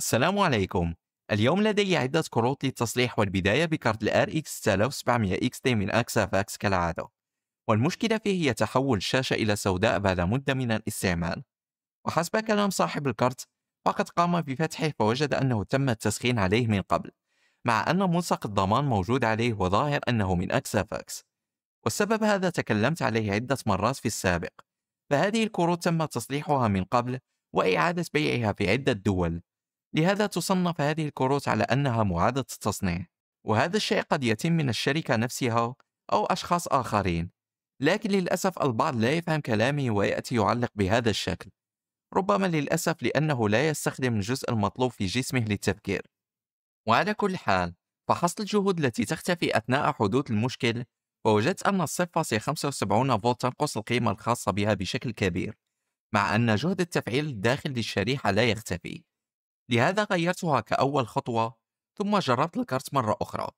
السلام عليكم اليوم لدي عدة كروت للتصليح والبداية بكارت الـ RX 6700 XT من أكسافاكس كالعادة والمشكلة فيه هي تحول الشاشة إلى سوداء بعد مدة من الاستعمال وحسب كلام صاحب الكارت فقد قام بفتحه فوجد أنه تم التسخين عليه من قبل مع أن ملصق الضمان موجود عليه وظاهر أنه من أكسافاكس والسبب هذا تكلمت عليه عدة مرات في السابق فهذه الكروت تم تصليحها من قبل وإعادة بيعها في عدة دول لهذا تصنف هذه الكروت على أنها معادة التصنيع وهذا الشيء قد يتم من الشركة نفسها أو أشخاص آخرين لكن للأسف البعض لا يفهم كلامي ويأتي يعلق بهذا الشكل ربما للأسف لأنه لا يستخدم الجزء المطلوب في جسمه للتفكير وعلى كل حال فحصت الجهود التي تختفي أثناء حدوث المشكل ووجدت أن الصفة 75 فولت تنقص القيمة الخاصة بها بشكل كبير مع أن جهد التفعيل الداخل للشريحة لا يختفي لهذا غيرتها كأول خطوة ثم جربت الكارت مرة أخرى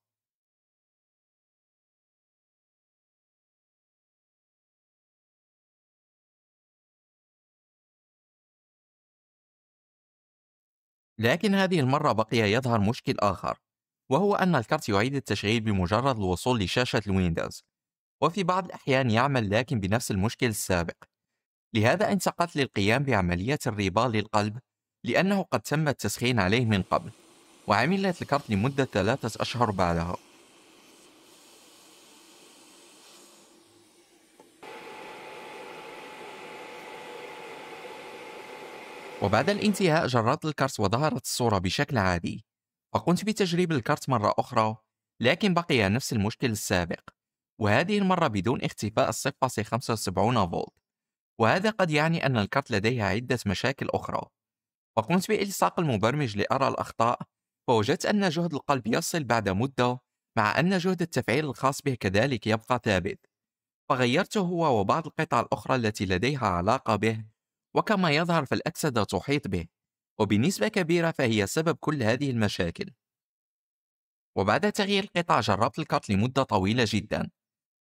لكن هذه المرة بقي يظهر مشكل آخر وهو أن الكارت يعيد التشغيل بمجرد الوصول لشاشة الويندوز وفي بعض الأحيان يعمل لكن بنفس المشكل السابق لهذا انتقلت للقيام بعملية الريبال للقلب لأنه قد تم التسخين عليه من قبل وعملت الكارت لمدة ثلاثة أشهر بعدها وبعد الانتهاء جرّت الكارت وظهرت الصورة بشكل عادي وقمت بتجريب الكارت مرة أخرى لكن بقي نفس المشكل السابق وهذه المرة بدون اختفاء الصفة 75 فولت وهذا قد يعني أن الكارت لديها عدة مشاكل أخرى وقمت بإلصاق المبرمج لأرى الأخطاء فوجدت أن جهد القلب يصل بعد مدة مع أن جهد التفعيل الخاص به كذلك يبقى ثابت فغيرته هو وبعض القطع الأخرى التي لديها علاقة به وكما يظهر فالأكسدة تحيط به وبنسبة كبيرة فهي سبب كل هذه المشاكل وبعد تغيير القطع جربت الكات لمدة طويلة جدا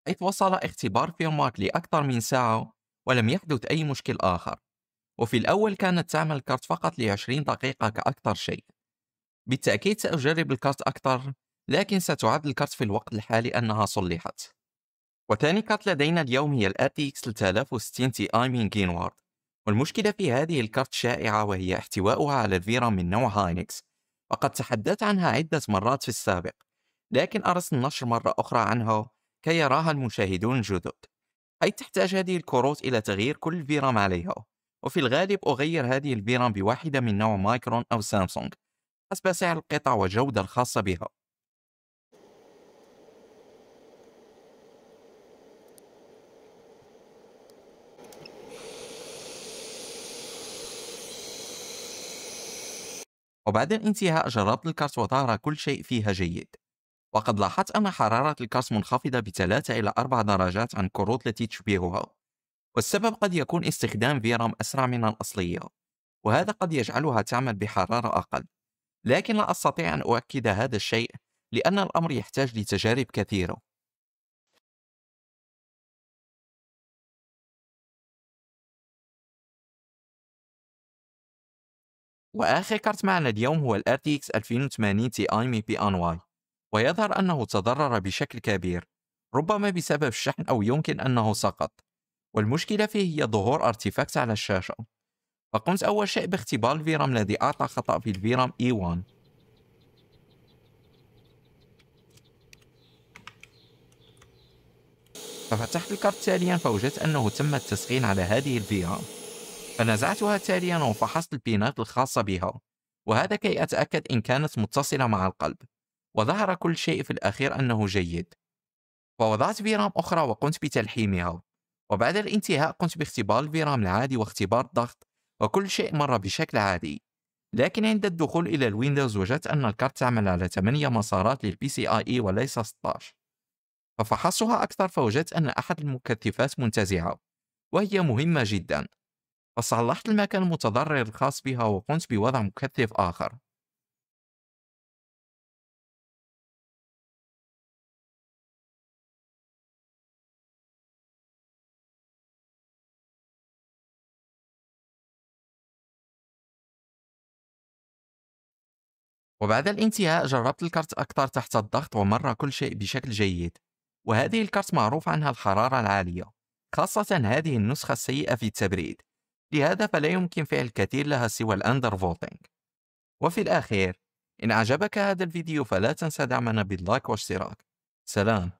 حيث وصل اختبار فيرمارك لأكثر من ساعة ولم يحدث أي مشكل آخر وفي الأول كانت تعمل الكارت فقط لعشرين دقيقة كأكثر شيء بالتأكيد سأجرب الكارت أكثر لكن ستعد الكارت في الوقت الحالي أنها صلحت وثاني كارت لدينا اليوم هي الـ RTX 3060 Ti من جينوارد والمشكلة في هذه الكارت شائعة وهي احتواؤها على الفيرا من نوع هاينكس وقد تحدثت عنها عدة مرات في السابق لكن أرسل النشر مرة أخرى عنها كي يراها المشاهدون الجدد حيث تحتاج هذه الكروت إلى تغيير كل الفيرام عليها وفي الغالب أغير هذه الفيران بواحدة من نوع مايكرون أو سامسونج حسب سعر القطع والجودة الخاصة بها وبعد الانتهاء جربت الكاس وظهر كل شيء فيها جيد وقد لاحظت أن حرارة الكاس منخفضة بثلاثة إلى أربع درجات عن الكروت التي تشبهها والسبب قد يكون استخدام فيرام أسرع من الأصلية وهذا قد يجعلها تعمل بحرارة أقل لكن لا أستطيع أن أؤكد هذا الشيء لأن الأمر يحتاج لتجارب كثيرة وآخر كارت معنا اليوم هو الـ RTX 2080 Ti من PNY ويظهر أنه تضرر بشكل كبير ربما بسبب الشحن أو يمكن أنه سقط والمشكلة فيه هي ظهور ارتيفاكت على الشاشة فقمت أول شيء باختبار الفيرام الذي أعطى خطأ في الفيرام E1 ففتحت الكارت تاليا فوجدت أنه تم التسخين على هذه الفيرام فنزعتها تاليا وفحصت البينات الخاصة بها وهذا كي أتأكد إن كانت متصلة مع القلب وظهر كل شيء في الأخير أنه جيد فوضعت فيرام أخرى وقمت بتلحيمها وبعد الانتهاء قمت باختبار الفيرام العادي واختبار الضغط وكل شيء مر بشكل عادي لكن عند الدخول إلى الويندوز وجدت أن الكارت تعمل على 8 مسارات للبي سي آي إي وليس 16 ففحصها أكثر فوجدت أن أحد المكثفات منتزعة وهي مهمة جدا فصلحت المكان المتضرر الخاص بها وقمت بوضع مكثف آخر وبعد الانتهاء جربت الكرت أكثر تحت الضغط ومر كل شيء بشكل جيد وهذه الكرت معروف عنها الحرارة العالية خاصة هذه النسخة السيئة في التبريد لهذا فلا يمكن فعل الكثير لها سوى الأندر فولتينج وفي الأخير إن أعجبك هذا الفيديو فلا تنسى دعمنا باللايك والاشتراك سلام